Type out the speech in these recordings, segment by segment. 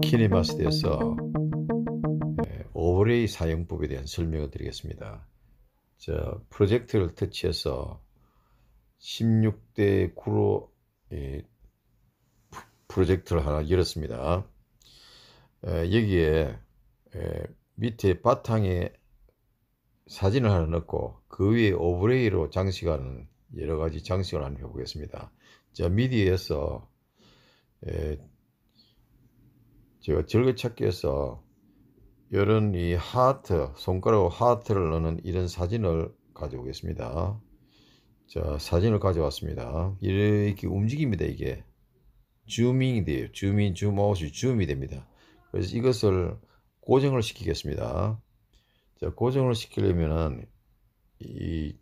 키네마스 대에서 예, 오브레이 사용법에 대한 설명을 드리겠습니다. 자, 프로젝트를 터치해서 16대 9로 예, 프로젝트를 하나 열었습니다. 에, 예, 여기에 에, 예, 밑에 바탕에 사진을 하나 넣고 그 위에 오브레이로 장식하는 여러 가지 장식을 한번 해보겠습니다. 자, 미디에서 어 에, 제가 즐겨찾기에서 이런 이 하트, 손가락 하트를 넣는 이런 사진을 가져오겠습니다. 자, 사진을 가져왔습니다. 이렇게 움직입니다, 이게. 줌밍이 돼요. 줌인, 줌아웃이 줌이 됩니다. 그래서 이것을 고정을 시키겠습니다. 자, 고정을 시키려면은 이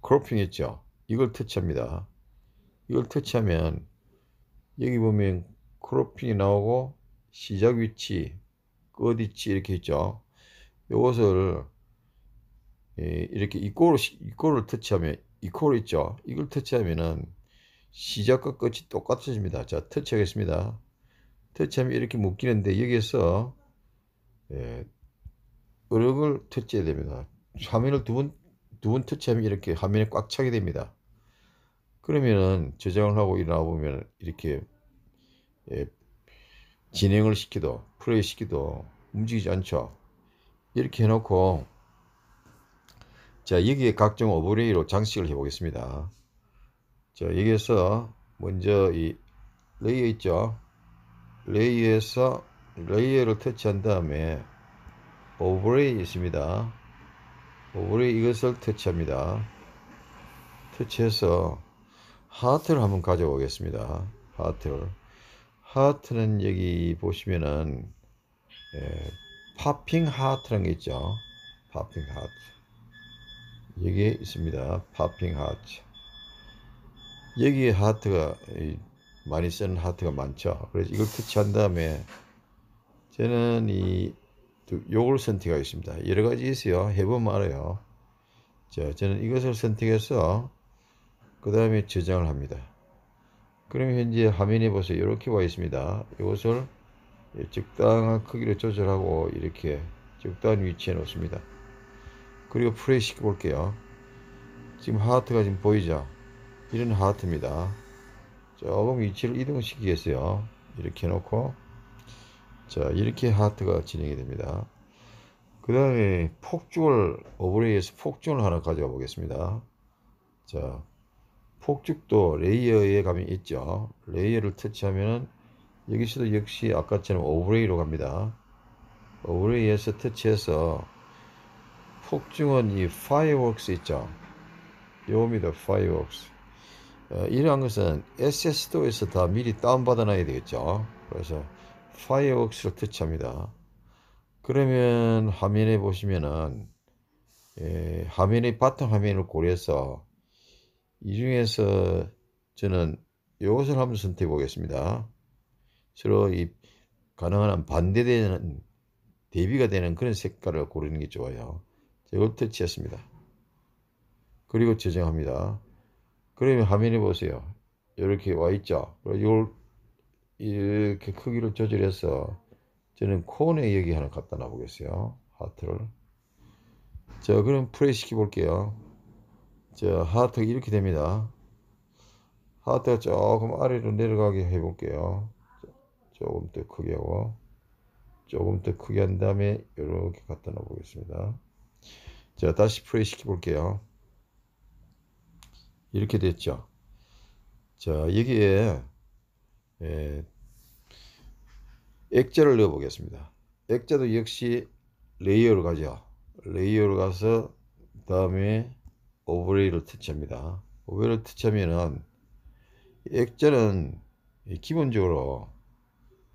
크로핑 있죠? 이걸 터치합니다. 이걸 터치하면 여기 보면 크로핑이 나오고 시작 위치, 끝 위치 이렇게 있죠. 이것을 예, 이렇게 이꼴을 이꼴을 터치하면 이꼴 있죠. 이걸 터치하면은 시작과 끝이 똑같아집니다. 자, 터치하겠습니다. 터치하면 이렇게 묶이는데 여기에서 예, 어력을 터치해야 됩니다. 화면을 두 번 두 번 터치하면 이렇게 화면이 꽉 차게 됩니다. 그러면은 저장을 하고 일어나 보면 이렇게 예, 진행을 시키도 플레이 시키도 움직이지 않죠. 이렇게 해놓고 자 여기에 각종 오버레이로 장식을 해 보겠습니다. 자 여기에서 먼저 이 레이어 있죠. 레이어에서 레이어를 터치한 다음에 오버레이 있습니다. 오버레이 이것을 터치합니다. 터치해서 하트를 한번 가져오겠습니다. 하트를 하트는 여기 보시면은 예, 파핑 하트라는 게 있죠. 파핑 하트. 여기에 있습니다. 파핑 하트. 여기에 하트가 많이 쓰는 하트가 많죠. 그래서 이걸 터치한 다음에 저는 이 요걸 선택하겠습니다. 여러 가지 있어요. 해보면 알아요. 자, 저는 이것을 선택해서 그 다음에 저장을 합니다. 그럼 현재 화면에 보세요. 이렇게 와 있습니다. 이것을 적당한 크기로 조절하고 이렇게 적당한 위치에 놓습니다. 그리고 프레이 시켜볼게요. 지금 하트가 지금 보이죠? 이런 하트입니다. 조금 위치를 이동시키겠어요. 이렇게 놓고 자 이렇게 하트가 진행이 됩니다. 그 다음에 폭죽을오버레이에서폭죽을 하나 가져가 보겠습니다. 자 폭죽도 레이어에 가면 있죠. 레이어를 터치하면 여기서도 역시 아까처럼 오브레이로 갑니다. 오브레이에서 터치해서 폭죽은이 파이어웍스 있죠. 요미니 파이어웍스. 어, 이러한 것은 SS도에서 다 미리 다운받아놔야 되겠죠. 그래서 파이어웍스 o 를 터치합니다. 그러면 화면에 보시면은 예, 화면의 바탕 화면을 고려해서 이 중에서 저는 이것을 한번 선택해 보겠습니다. 서로 이 가능한 한 반대되는 대비가 되는 그런 색깔을 고르는 게 좋아요. 이걸 터치했습니다. 그리고 저장합니다. 그러면 화면에 보세요. 이렇게 와 있죠. 이걸 이렇게 크기를 조절해서 저는 코너에 여기 하나 갖다 놔보겠어요. 하트를. 자, 그럼 플레이 시켜볼게요. 자, 하트가 이렇게 됩니다. 하트가 조금 아래로 내려가게 해볼게요. 조금 더 크게 하고 조금 더 크게 한 다음에 이렇게 갖다 놓아 보겠습니다. 자, 다시 플레이 시켜 볼게요. 이렇게 됐죠. 자, 여기에 예, 액자를 넣어 보겠습니다. 액자도 역시 레이어로 가죠. 레이어로 가서 그 다음에 오브레이를 터치합니다. 오브레이를 터치하면은 액자는 예, 기본적으로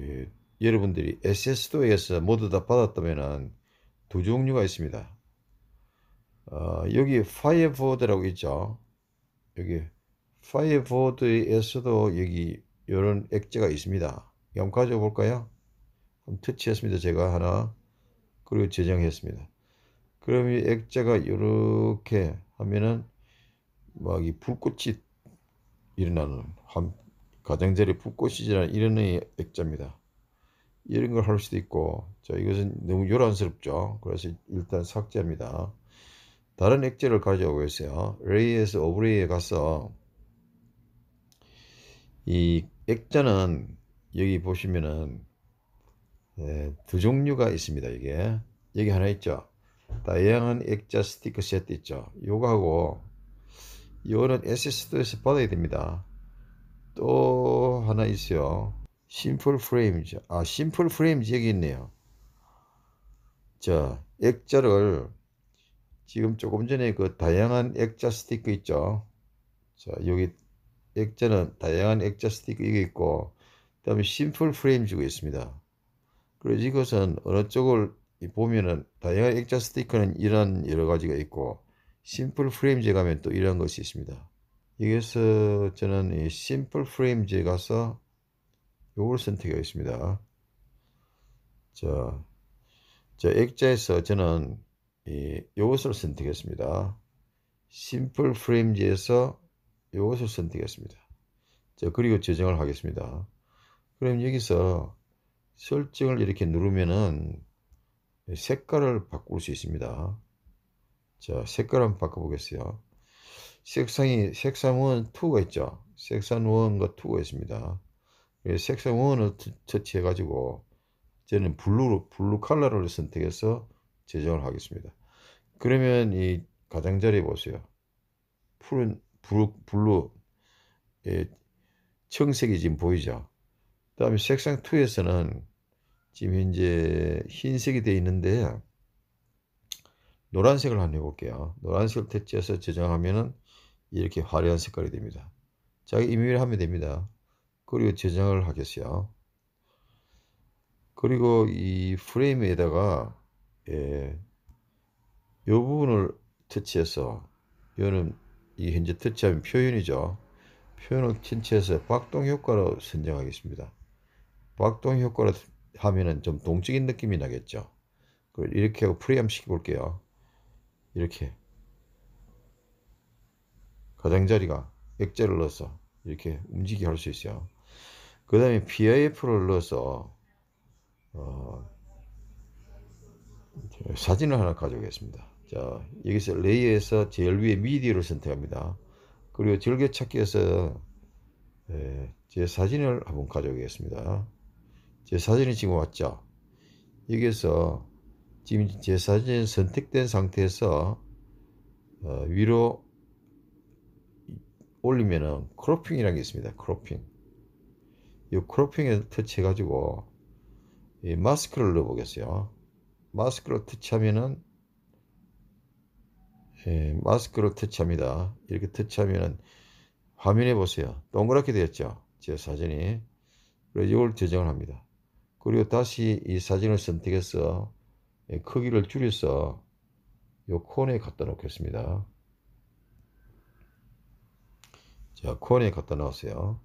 예, 여러분들이 SS도에서 모두 다 받았다면은 두 종류가 있습니다. 어, 여기 파이어보드라고 있죠. 여기 파이어보드에서도 여기 이런 액자가 있습니다. 한번 가져볼까요? 그럼 터치했습니다. 제가 하나 그리고 저장했습니다. 그럼 이 액자가 이렇게 하면은 막이 불꽃이 일어나는 한 가장자리 불꽃이지라 이런 액자입니다. 이런 걸 할 수도 있고 자 이것은 너무 요란스럽죠. 그래서 일단 삭제합니다. 다른 액자를 가져오겠어요. 레이에서 오브레이에 가서 이 액자는 여기 보시면은 네, 두 종류가 있습니다. 이게 여기 하나 있죠. 다양한 액자 스티커 세트 있죠. 요거하고 요거는 s s 스에서 받아야 됩니다. 또 하나 있어요. 심플 프레임즈. 아, 심플 프레임즈 여기 있네요. 자, 액자를 지금 조금 전에 그 다양한 액자 스티커 있죠. 자, 여기 액자는 다양한 액자 스티커 이게 있고, 그 다음에 심플 프레임즈가 있습니다. 그래서 이것은 어느 쪽을 보면은 다양한 액자 스티커는 이런 여러 가지가 있고 심플 프레임즈에 가면 또 이런 것이 있습니다. 여기서 저는 이 심플 프레임즈에 가서 요걸 선택하겠습니다. 자, 자 액자에서 저는 이 요것을 선택했습니다. 심플 프레임즈에서 요것을 선택했습니다. 자, 그리고 저장을 하겠습니다. 그럼 여기서 설정을 이렇게 누르면은 네, 색깔을 바꿀 수 있습니다. 자, 색깔 한번 바꿔보겠어요. 색상이, 색상은 2가 있죠. 색상 1과 2가 있습니다. 예, 색상 1을 터치해가지고 저는 블루로, 블루 컬러를 선택해서 제정을 하겠습니다. 그러면 이 가장자리 에 보세요. 푸른, 블루, 블루, 예, 청색이 지금 보이죠. 그 다음에 색상 2에서는 지금 현재 흰색이 되어 있는데 노란색을 한번 해볼게요. 노란색을 터치해서 저장하면은 이렇게 화려한 색깔이 됩니다. 자이 임의를 하면 됩니다. 그리고 저장을 하겠어요. 그리고 이 프레임에다가 예, 요 부분을 터치해서 요는 이 현재 터치하면 표현이죠. 표현을 터치해서 박동 효과로 선정하겠습니다. 박동 효과로 하면은 좀 동적인 느낌이 나겠죠. 이렇게 하고 프리암 시켜볼게요. 이렇게 가장자리가 액자를 넣어서 이렇게 움직이게 할 수 있어요. 그 다음에 PIF를 넣어서 어, 사진을 하나 가져오겠습니다. 자 여기서 레이에서 제일 위에 미디어를 선택합니다. 그리고 절개찾기에서 예, 제 사진을 한번 가져오겠습니다. 제 사진이 지금 왔죠. 여기에서 지금 제 사진이 선택된 상태에서 어, 위로 올리면은 크로핑이라는 게 있습니다. 크로핑. 이 크로핑에 터치해가지고 이 마스크를 넣어보겠어요. 마스크로 터치하면은 예, 마스크로 터치합니다. 이렇게 터치하면은 화면에 보세요. 동그랗게 되었죠. 제 사진이. 그래서 이걸 제정을 합니다. 그리고 다시 이 사진을 선택해서 예, 크기를 줄여서 이 코너에 갖다 놓겠습니다. 자, 코너에 갖다 놓으세요.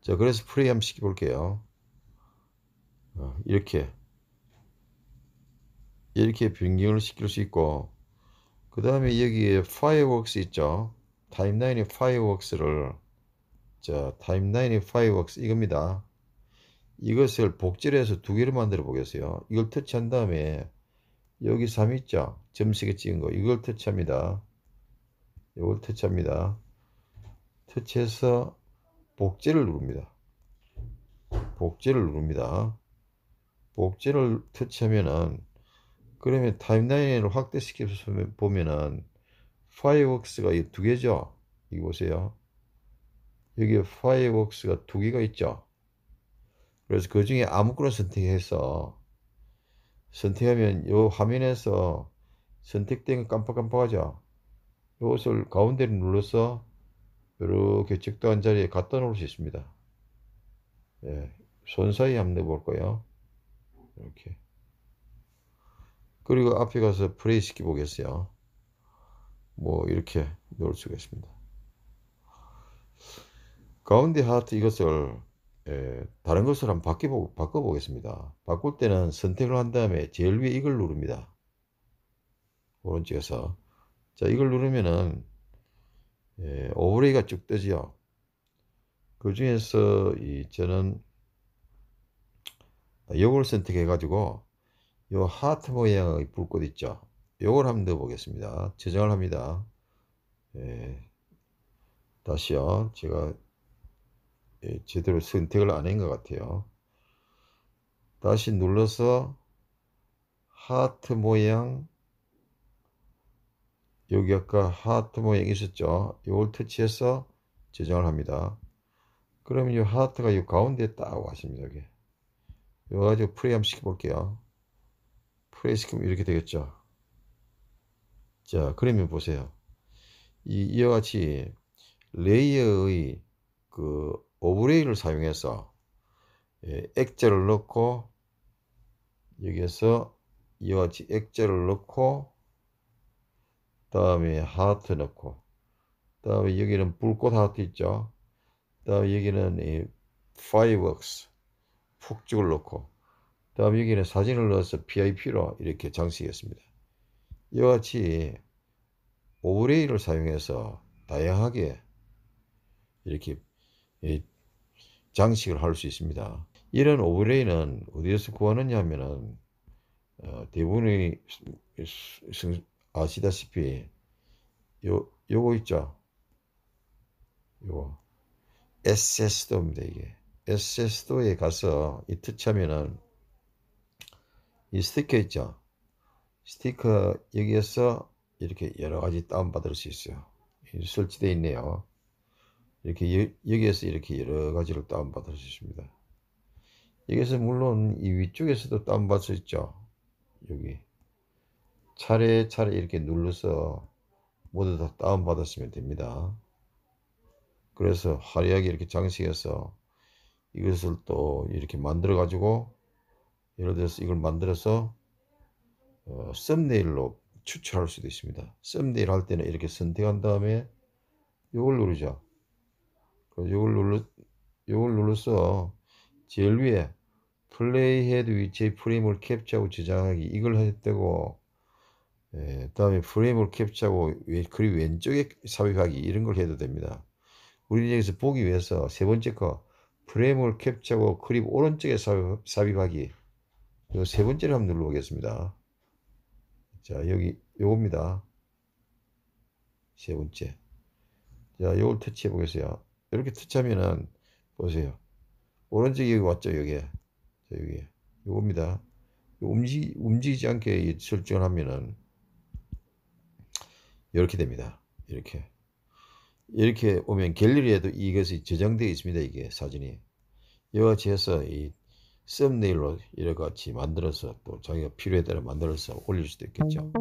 자, 그래서 프레이 한번 시켜볼게요. 어, 이렇게. 이렇게 변경을 시킬 수 있고, 그 다음에 여기에 파이어웍스 있죠. 타임라인의 파이어웍스를, 자, 타임라인의 파이어웍스 이겁니다. 이것을 복질해서 두 개를 만들어 보겠어요. 이걸 터치한 다음에 여기 3 있죠? 점식에 찍은 거 이걸 터치합니다. 이걸 터치합니다. 터치해서 복제를 누릅니다. 복제를 누릅니다. 복제를 터치하면은 그러면 타임라인을 확대시켜서 보면은 파이웍스가 이 두 개죠. 이거 보세요. 여기 파이웍스가 두 개가 있죠. 그래서 그 중에 아무거나 선택해서 선택하면 요 화면에서 선택된 거 깜빡깜빡하죠. 이것을 가운데를 눌러서 이렇게 적당한 자리에 갖다 놓을 수 있습니다. 예, 손 사이에 한번 넣어볼 거예요. 이렇게. 그리고 앞에 가서 플레이 시켜 보겠어요. 뭐 이렇게 넣을 수가 있습니다. 가운데 하트 이것을 에, 예, 다른 것으로 한번 바뀌보, 바꿔보겠습니다. 바꿀 때는 선택을 한 다음에 제일 위에 이걸 누릅니다. 오른쪽에서 자 이걸 누르면은 에, 예, 오버레이가 쭉 뜨지요. 그 중에서 이 저는 요걸 선택해 가지고 요 하트 모양의 불꽃 있죠. 요걸 한번 넣어 보겠습니다. 저장을 합니다. 에, 예, 다시요. 제가 예, 제대로 선택을 안 한 것 같아요. 다시 눌러서 하트 모양 여기 아까 하트 모양 있었죠. 이걸 터치해서 저장을 합니다. 그러면 이 하트가 이 가운데 딱 왔습니다. 여기. 이거 가지고 프레이 시켜볼게요. 프레이 시키면 이렇게 되겠죠. 자, 그러면 보세요. 이, 이와 같이 레이어의 그 오브레이를 사용해서 예, 액제를 넣고 여기에서 이와 같이 액제를 넣고 다음에 하트 넣고 다음에 여기는 불꽃 하트 있죠 다음에 여기는 이 파이벅스 폭죽을 넣고 다음 여기는 사진을 넣어서 PIP로 이렇게 장식했습니다 이와 같이 오브레이를 사용해서 다양하게 이렇게 장식을 할 수 있습니다. 이런 오브레이는 어디에서 구하느냐 하면은 어, 대부분의 아시다시피 요 요거 있죠. 요거 SS도입니다 이게 SS도에 가서 이 터치하면은 이 스티커 있죠. 스티커 여기에서 이렇게 여러 가지 다운받을 수 있어요. 설치되어 있네요. 이렇게 여기에서 이렇게 여러 가지를 다운받을 수 있습니다. 여기서 물론 이 위쪽에서도 다운받을 수 있죠. 여기 차례차례 이렇게 눌러서 모두 다 다운받았으면 됩니다. 그래서 화려하게 이렇게 장식해서 이것을 또 이렇게 만들어 가지고 예를 들어서 이걸 만들어서 어, 썸네일로 추출할 수도 있습니다. 썸네일 할 때는 이렇게 선택한 다음에 이걸 누르죠. 요걸 눌러 요걸 눌러서 제일 위에 플레이 헤드 위치의 프레임을 캡처하고 저장하기 이걸 하 했다고 예, 다음에 프레임을 캡처하고 그리 왼쪽에 삽입하기 이런 걸 해도 됩니다 우리 여기서 보기 위해서 세 번째 거 프레임을 캡처하고 그립 오른쪽에 삽입, 하기 요 세 번째를 한번 눌러보겠습니다 자 여기 요겁니다 세 번째 자 요걸 터치해 보겠어요 이렇게 투자면은 보세요. 오른쪽에 왔죠 여기에 여기 이겁니다 움직 움직이지 않게 설정을 하면은 이렇게 됩니다. 이렇게 이렇게 오면 갤러리에도 이것이 저장되어 있습니다. 이게 사진이 이와 같이 해서 이 썸네일로 이렇게 같이 만들어서 또 자기가 필요에 따라 만들어서 올릴 수도 있겠죠.